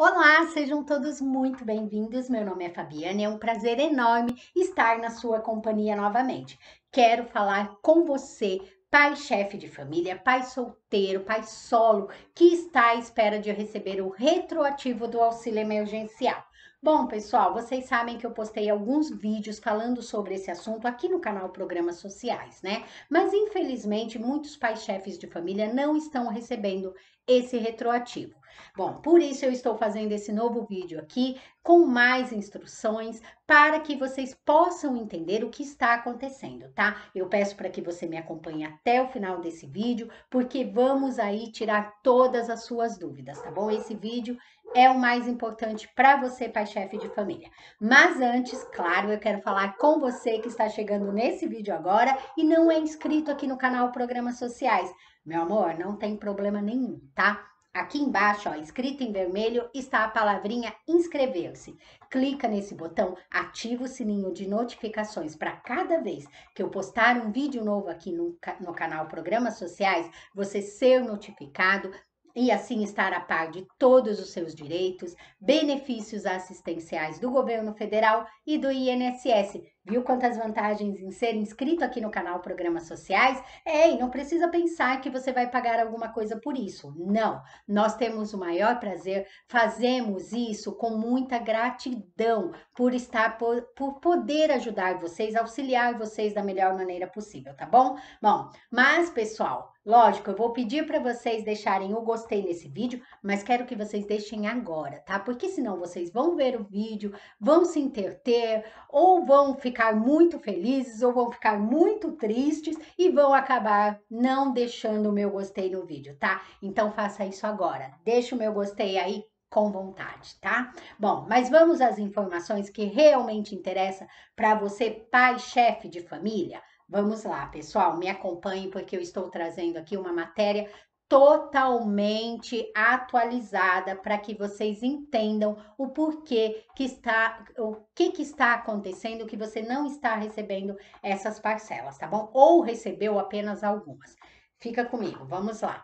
Olá, sejam todos muito bem-vindos. Meu nome é Fabiana e é um prazer enorme estar na sua companhia novamente. Quero falar com você, pai chefe de família, pai solteiro, pai solo, que está à espera de receber o retroativo do auxílio emergencial. Bom, pessoal, vocês sabem que eu postei alguns vídeos falando sobre esse assunto aqui no canal Programas Sociais, né? Mas infelizmente muitos pais chefes de família não estão recebendo esse retroativo. Bom, por isso eu estou fazendo esse novo vídeo aqui com mais instruções para que vocês possam entender o que está acontecendo, tá? Eu peço para que você me acompanhe até o final desse vídeo, porque vamos aí tirar todas as suas dúvidas, tá bom? Esse vídeo é o mais importante para você, pai chefe de família. Mas antes, claro, eu quero falar com você que está chegando nesse vídeo agora e não é inscrito aqui no canal Programas Sociais. Meu amor, não tem problema nenhum, tá? Aqui embaixo, ó, escrito em vermelho, está a palavrinha inscrever-se. Clica nesse botão, ativa o sininho de notificações para cada vez que eu postar um vídeo novo aqui no, no canal Programas Sociais, você ser notificado e assim estar a par de todos os seus direitos, benefícios assistenciais do governo federal e do INSS, Viu quantas vantagens em ser inscrito aqui no canal Programas Sociais? Ei, não precisa pensar que você vai pagar alguma coisa por isso. Não, nós temos o maior prazer, fazemos isso com muita gratidão por estar por, por poder ajudar vocês, auxiliar vocês da melhor maneira possível, tá bom? Bom, mas pessoal, Lógico, eu vou pedir para vocês deixarem o gostei nesse vídeo, mas quero que vocês deixem agora, tá? Porque senão vocês vão ver o vídeo, vão se interter ou vão ficar ficar muito felizes ou vão ficar muito tristes e vão acabar não deixando o meu gostei no vídeo, tá? Então faça isso agora. Deixa o meu gostei aí com vontade, tá? Bom, mas vamos às informações que realmente interessa para você, pai chefe de família. Vamos lá, pessoal, me acompanhe porque eu estou trazendo aqui uma matéria totalmente atualizada para que vocês entendam o porquê que está, o que, que está acontecendo, que você não está recebendo essas parcelas, tá bom? Ou recebeu apenas algumas. Fica comigo, vamos lá.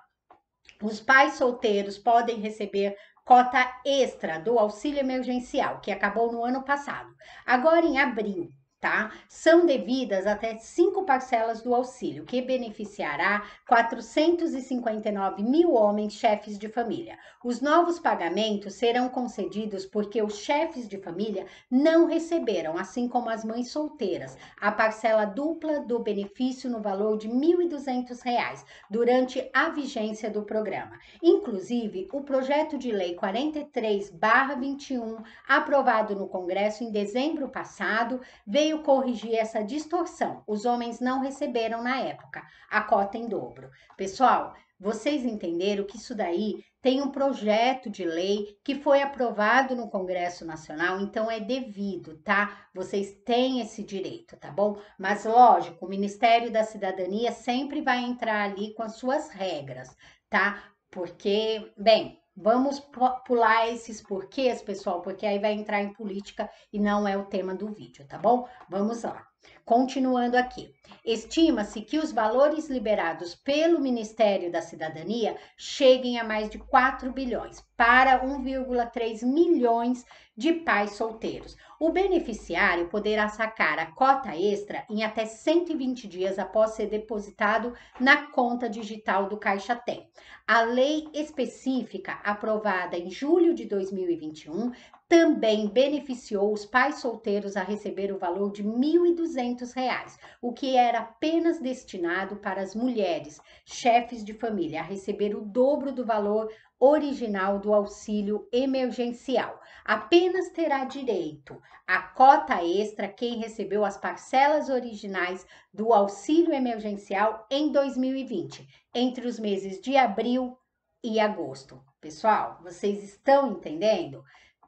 Os pais solteiros podem receber cota extra do auxílio emergencial, que acabou no ano passado. Agora, em abril, tá? São devidas até cinco parcelas do auxílio, que beneficiará 459 mil homens chefes de família. Os novos pagamentos serão concedidos porque os chefes de família não receberam, assim como as mães solteiras, a parcela dupla do benefício no valor de R$ 1.200 durante a vigência do programa. Inclusive, o projeto de lei 43/21, aprovado no Congresso em dezembro passado, veio veio corrigir essa distorção. Os homens não receberam na época a cota em dobro. Pessoal, vocês entenderam que isso daí tem um projeto de lei que foi aprovado no Congresso Nacional, então é devido, tá? Vocês têm esse direito, tá bom? Mas lógico, o Ministério da Cidadania sempre vai entrar ali com as suas regras, tá? Porque, bem, Vamos pular esses porquês, pessoal, porque aí vai entrar em política e não é o tema do vídeo, tá bom? Vamos lá. Continuando aqui, estima-se que os valores liberados pelo Ministério da Cidadania cheguem a mais de 4 bilhões para 1,3 milhões de pais solteiros. O beneficiário poderá sacar a cota extra em até 120 dias após ser depositado na conta digital do Caixa Tem. A lei específica aprovada em julho de 2021 também beneficiou os pais solteiros a receber o valor de R$ 1.200 reais, o que era apenas destinado para as mulheres chefes de família a receber o dobro do valor original do auxílio emergencial. Apenas terá direito à cota extra quem recebeu as parcelas originais do auxílio emergencial em 2020, entre os meses de abril e agosto. Pessoal, vocês estão entendendo?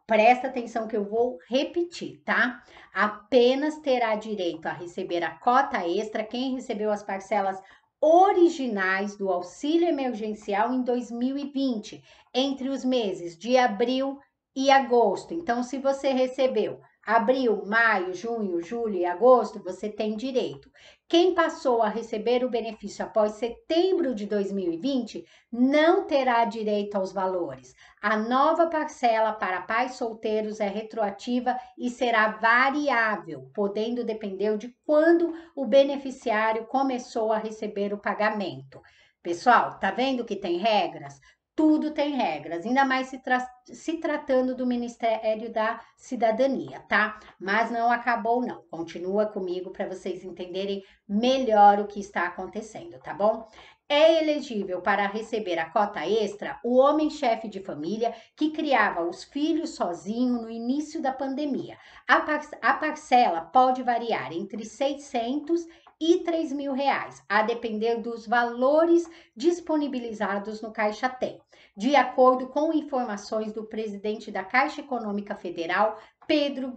presta atenção que eu vou repetir, tá? Apenas terá direito a receber a cota extra quem recebeu as parcelas originais do auxílio emergencial em 2020, entre os meses de abril e agosto. Então, se você recebeu abril, maio, junho, julho e agosto, você tem direito. Quem passou a receber o benefício após setembro de 2020 não terá direito aos valores. A nova parcela para pais solteiros é retroativa e será variável, podendo depender de quando o beneficiário começou a receber o pagamento. Pessoal, tá vendo que tem regras? tudo tem regras, ainda mais se, tra se, tratando do Ministério da Cidadania, tá? Mas não acabou, não. Continua comigo para vocês entenderem melhor o que está acontecendo, tá bom? É elegível para receber a cota extra o homem-chefe de família que criava os filhos sozinho no início da pandemia. A, par a parcela pode variar entre 600 e três mil reais, a depender dos valores disponibilizados no Caixa Tem, de acordo com informações do presidente da Caixa Econômica Federal, Pedro,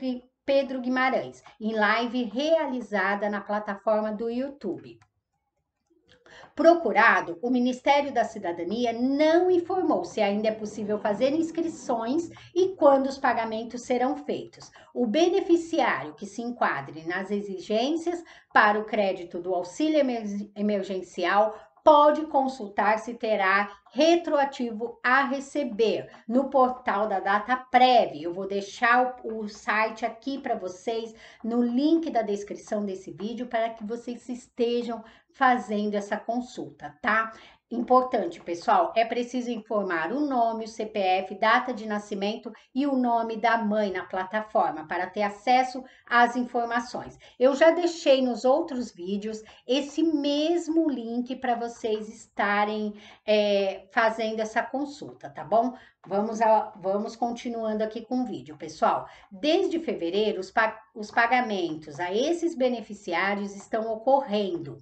Pedro Guimarães, em live realizada na plataforma do YouTube procurado, o Ministério da Cidadania não informou se ainda é possível fazer inscrições e quando os pagamentos serão feitos. O beneficiário que se enquadre nas exigências para o crédito do auxílio emergencial pode consultar se terá retroativo a receber no portal da DataPrev. Eu vou deixar o, o site aqui para vocês no link da descrição desse vídeo para que vocês estejam fazendo essa consulta, tá? Importante, pessoal, é preciso informar o nome, o CPF, data de nascimento e o nome da mãe na plataforma para ter acesso às informações. Eu já deixei nos outros vídeos esse mesmo link para vocês estarem é, fazendo essa consulta, tá bom? Vamos, a, vamos continuando aqui com o vídeo, pessoal. Desde fevereiro, os, pa, os pagamentos a esses beneficiários estão ocorrendo.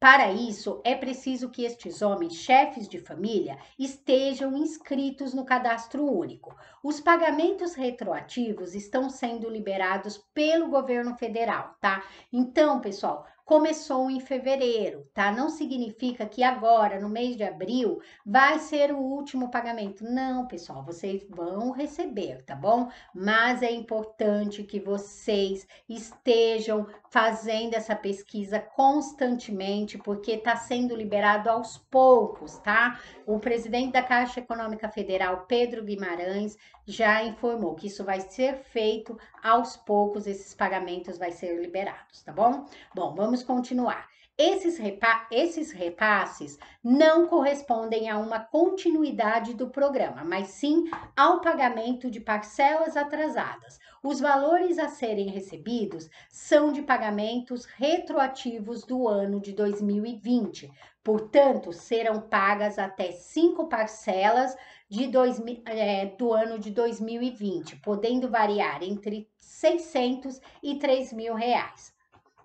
Para isso, é preciso que estes homens, chefes de família, estejam inscritos no cadastro único. Os pagamentos retroativos estão sendo liberados pelo governo federal, tá? Então, pessoal, começou em fevereiro, tá? Não significa que agora, no mês de abril, vai ser o último pagamento. Não, pessoal, vocês vão receber, tá bom? Mas é importante que vocês estejam fazendo essa pesquisa constantemente gente, porque está sendo liberado aos poucos, tá? O presidente da Caixa Econômica Federal, Pedro Guimarães, já informou que isso vai ser feito aos poucos, esses pagamentos vão ser liberados, tá bom? Bom, vamos continuar. Esses, repa esses repasses não correspondem a uma continuidade do programa, mas sim ao pagamento de parcelas atrasadas. Os valores a serem recebidos são de pagamentos retroativos do ano de 2020, portanto, serão pagas até cinco parcelas de dois, é, do ano de 2020, podendo variar entre 600 e 3 mil reais.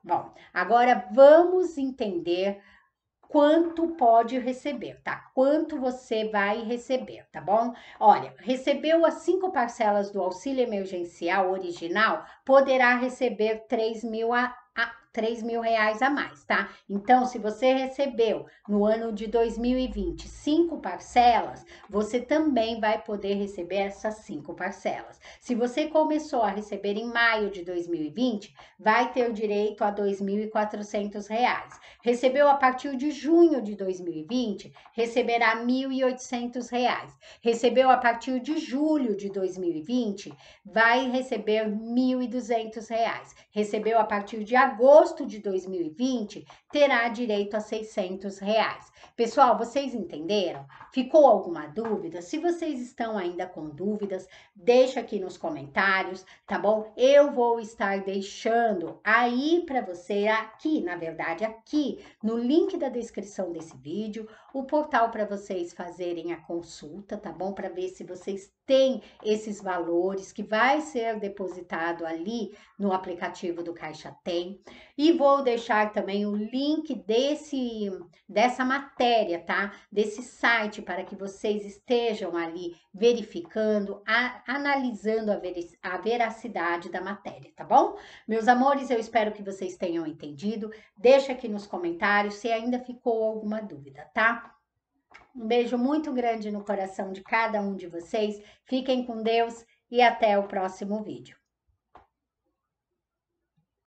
Bom, agora vamos entender quanto pode receber, tá? Quanto você vai receber, tá bom? Olha, recebeu as cinco parcelas do auxílio emergencial original, poderá receber 3 mil a, a 3 mil reais a mais, tá? Então, se você recebeu no ano de 2020 cinco parcelas, você também vai poder receber essas cinco parcelas. Se você começou a receber em maio de 2020, vai ter direito a R$ reais. Recebeu a partir de junho de 2020, receberá R$ reais. Recebeu a partir de julho de 2020, vai receber R$ reais. Recebeu a partir de agosto agosto de 2020 terá direito a 600. Reais. Pessoal, vocês entenderam? Ficou alguma dúvida? Se vocês estão ainda com dúvidas, deixa aqui nos comentários, tá bom? Eu vou estar deixando aí para você aqui, na verdade, aqui no link da descrição desse vídeo, o portal para vocês fazerem a consulta, tá bom? Para ver se vocês têm esses valores que vai ser depositado ali no aplicativo do Caixa Tem. E vou deixar também o link desse dessa matéria matéria, tá? Desse site para que vocês estejam ali verificando, a, analisando a, ver, a veracidade da matéria, tá bom? Meus amores, eu espero que vocês tenham entendido. Deixa aqui nos comentários se ainda ficou alguma dúvida, tá? Um beijo muito grande no coração de cada um de vocês. Fiquem com Deus e até o próximo vídeo.